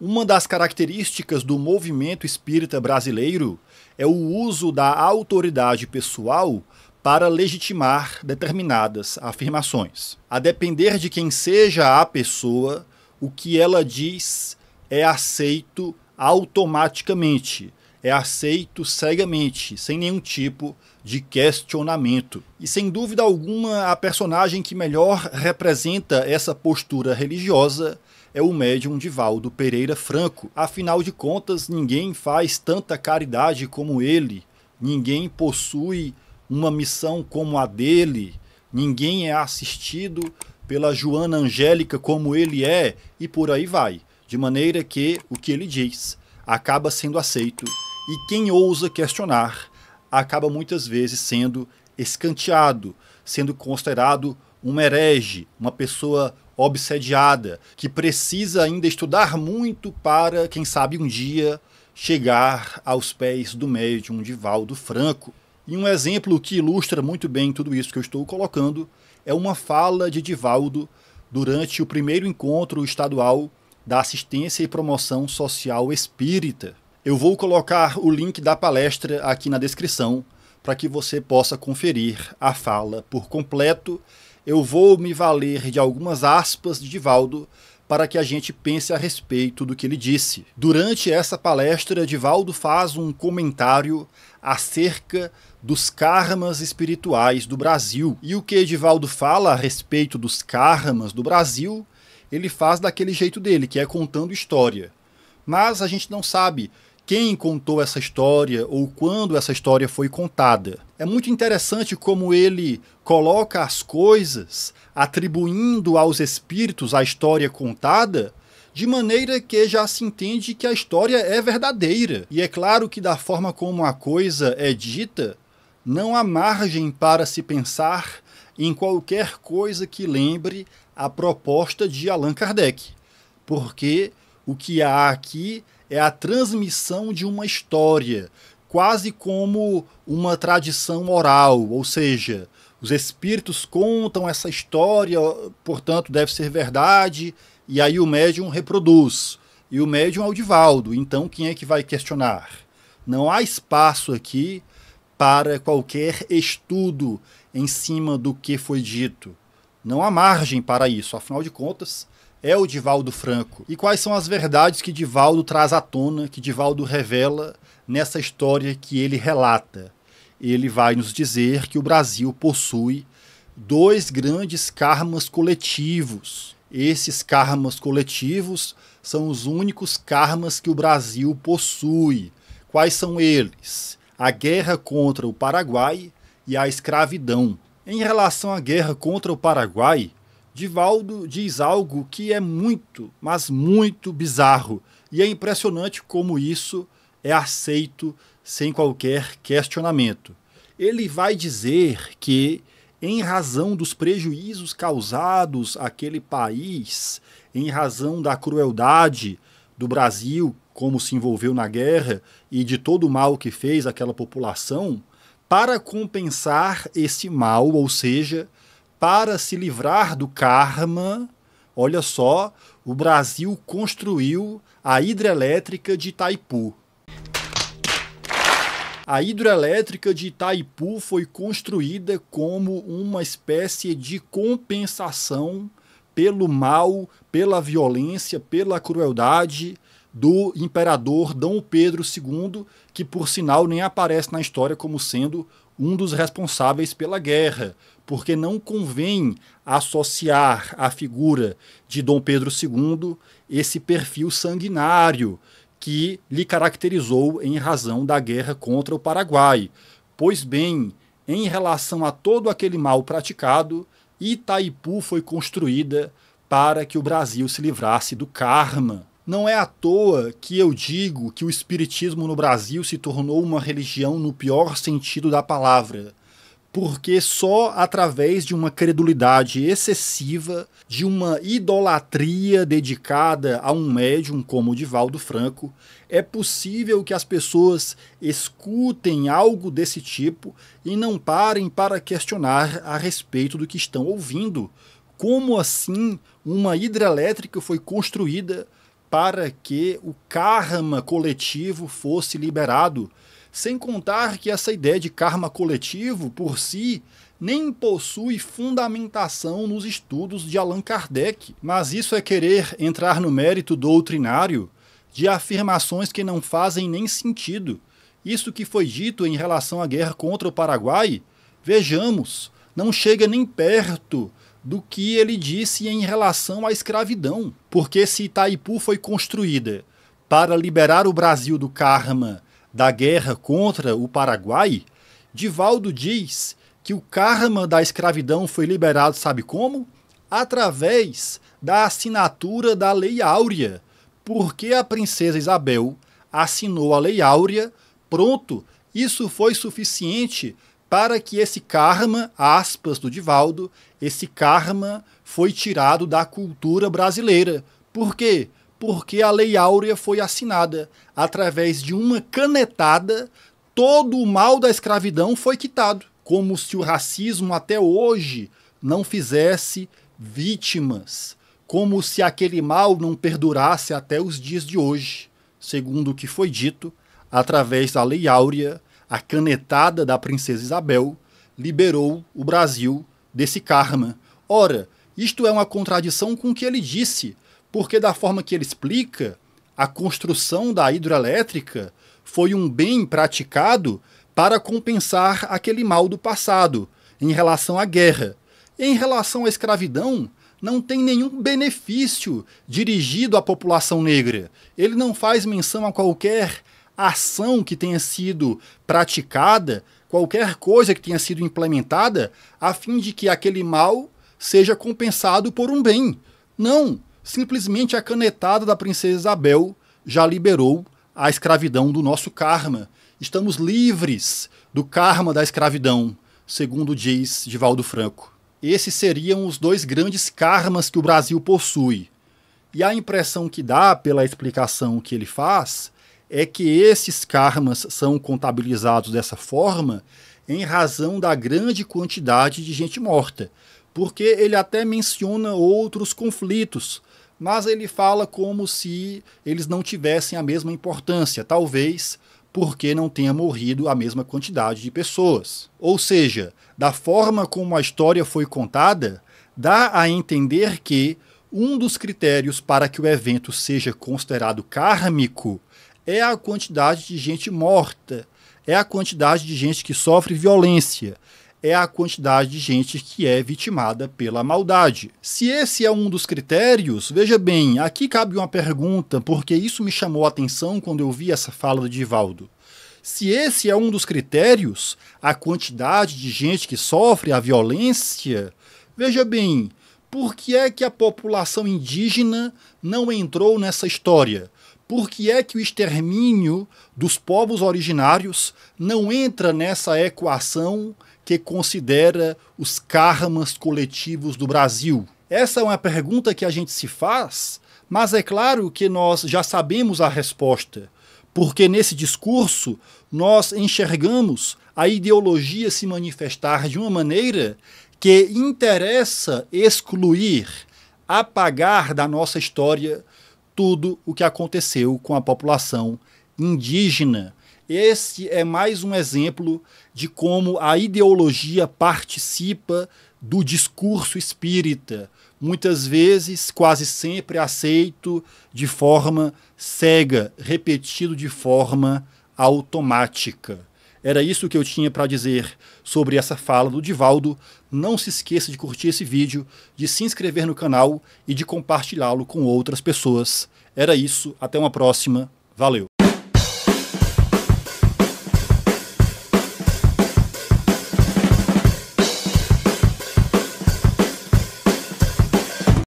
Uma das características do movimento espírita brasileiro é o uso da autoridade pessoal para legitimar determinadas afirmações. A depender de quem seja a pessoa, o que ela diz é aceito automaticamente, é aceito cegamente, sem nenhum tipo de questionamento. E sem dúvida alguma, a personagem que melhor representa essa postura religiosa é o médium Divaldo Pereira Franco. Afinal de contas, ninguém faz tanta caridade como ele, ninguém possui uma missão como a dele, ninguém é assistido pela Joana Angélica como ele é, e por aí vai. De maneira que o que ele diz acaba sendo aceito e quem ousa questionar acaba muitas vezes sendo escanteado, sendo considerado uma herege, uma pessoa obsediada, que precisa ainda estudar muito para, quem sabe um dia, chegar aos pés do médium de Valdo Franco. E um exemplo que ilustra muito bem tudo isso que eu estou colocando é uma fala de Divaldo durante o primeiro encontro estadual da Assistência e Promoção Social Espírita. Eu vou colocar o link da palestra aqui na descrição para que você possa conferir a fala por completo eu vou me valer de algumas aspas de Divaldo para que a gente pense a respeito do que ele disse. Durante essa palestra, Divaldo faz um comentário acerca dos karmas espirituais do Brasil. E o que Divaldo fala a respeito dos karmas do Brasil, ele faz daquele jeito dele, que é contando história. Mas a gente não sabe quem contou essa história ou quando essa história foi contada. É muito interessante como ele coloca as coisas, atribuindo aos espíritos a história contada, de maneira que já se entende que a história é verdadeira. E é claro que, da forma como a coisa é dita, não há margem para se pensar em qualquer coisa que lembre a proposta de Allan Kardec, porque o que há aqui é a transmissão de uma história, quase como uma tradição oral, ou seja, os espíritos contam essa história, portanto deve ser verdade, e aí o médium reproduz. E o médium é o Divaldo, então quem é que vai questionar? Não há espaço aqui para qualquer estudo em cima do que foi dito. Não há margem para isso, afinal de contas, é o Divaldo Franco e quais são as verdades que Divaldo traz à tona, que Divaldo revela nessa história que ele relata. Ele vai nos dizer que o Brasil possui dois grandes karmas coletivos. Esses karmas coletivos são os únicos karmas que o Brasil possui. Quais são eles? A guerra contra o Paraguai e a escravidão. Em relação à guerra contra o Paraguai, Divaldo diz algo que é muito, mas muito bizarro. E é impressionante como isso é aceito sem qualquer questionamento. Ele vai dizer que, em razão dos prejuízos causados àquele país, em razão da crueldade do Brasil, como se envolveu na guerra e de todo o mal que fez àquela população, para compensar esse mal, ou seja, para se livrar do karma, olha só, o Brasil construiu a hidrelétrica de Itaipu. A hidrelétrica de Itaipu foi construída como uma espécie de compensação pelo mal, pela violência, pela crueldade do imperador Dom Pedro II, que por sinal nem aparece na história como sendo um dos responsáveis pela guerra, porque não convém associar à figura de Dom Pedro II esse perfil sanguinário que lhe caracterizou em razão da guerra contra o Paraguai. Pois bem, em relação a todo aquele mal praticado, Itaipu foi construída para que o Brasil se livrasse do karma. Não é à toa que eu digo que o Espiritismo no Brasil se tornou uma religião no pior sentido da palavra porque só através de uma credulidade excessiva, de uma idolatria dedicada a um médium como o Divaldo Franco, é possível que as pessoas escutem algo desse tipo e não parem para questionar a respeito do que estão ouvindo. Como assim uma hidrelétrica foi construída para que o karma coletivo fosse liberado? Sem contar que essa ideia de karma coletivo, por si, nem possui fundamentação nos estudos de Allan Kardec. Mas isso é querer entrar no mérito doutrinário de afirmações que não fazem nem sentido. Isso que foi dito em relação à guerra contra o Paraguai, vejamos, não chega nem perto do que ele disse em relação à escravidão. Porque se Itaipu foi construída para liberar o Brasil do karma da guerra contra o Paraguai, Divaldo diz que o karma da escravidão foi liberado, sabe como? Através da assinatura da Lei Áurea, porque a princesa Isabel assinou a Lei Áurea, pronto, isso foi suficiente para que esse karma, aspas do Divaldo, esse karma foi tirado da cultura brasileira. Por quê? porque a Lei Áurea foi assinada. Através de uma canetada, todo o mal da escravidão foi quitado. Como se o racismo até hoje não fizesse vítimas. Como se aquele mal não perdurasse até os dias de hoje. Segundo o que foi dito, através da Lei Áurea, a canetada da Princesa Isabel liberou o Brasil desse karma. Ora, isto é uma contradição com o que ele disse porque, da forma que ele explica, a construção da hidrelétrica foi um bem praticado para compensar aquele mal do passado, em relação à guerra. Em relação à escravidão, não tem nenhum benefício dirigido à população negra. Ele não faz menção a qualquer ação que tenha sido praticada, qualquer coisa que tenha sido implementada, a fim de que aquele mal seja compensado por um bem. Não, Simplesmente a canetada da princesa Isabel já liberou a escravidão do nosso karma. Estamos livres do karma da escravidão, segundo diz Divaldo Franco. Esses seriam os dois grandes karmas que o Brasil possui. E a impressão que dá pela explicação que ele faz é que esses karmas são contabilizados dessa forma em razão da grande quantidade de gente morta, porque ele até menciona outros conflitos, mas ele fala como se eles não tivessem a mesma importância, talvez porque não tenha morrido a mesma quantidade de pessoas. Ou seja, da forma como a história foi contada, dá a entender que um dos critérios para que o evento seja considerado kármico é a quantidade de gente morta, é a quantidade de gente que sofre violência, é a quantidade de gente que é vitimada pela maldade. Se esse é um dos critérios, veja bem, aqui cabe uma pergunta, porque isso me chamou a atenção quando eu vi essa fala do Divaldo. Se esse é um dos critérios, a quantidade de gente que sofre a violência, veja bem, por que é que a população indígena não entrou nessa história? Por que é que o extermínio dos povos originários não entra nessa equação que considera os karmas coletivos do Brasil? Essa é uma pergunta que a gente se faz, mas é claro que nós já sabemos a resposta, porque nesse discurso nós enxergamos a ideologia se manifestar de uma maneira que interessa excluir, apagar da nossa história tudo o que aconteceu com a população indígena este é mais um exemplo de como a ideologia participa do discurso espírita, muitas vezes, quase sempre aceito de forma cega, repetido de forma automática. Era isso que eu tinha para dizer sobre essa fala do Divaldo. Não se esqueça de curtir esse vídeo, de se inscrever no canal e de compartilhá-lo com outras pessoas. Era isso, até uma próxima. Valeu!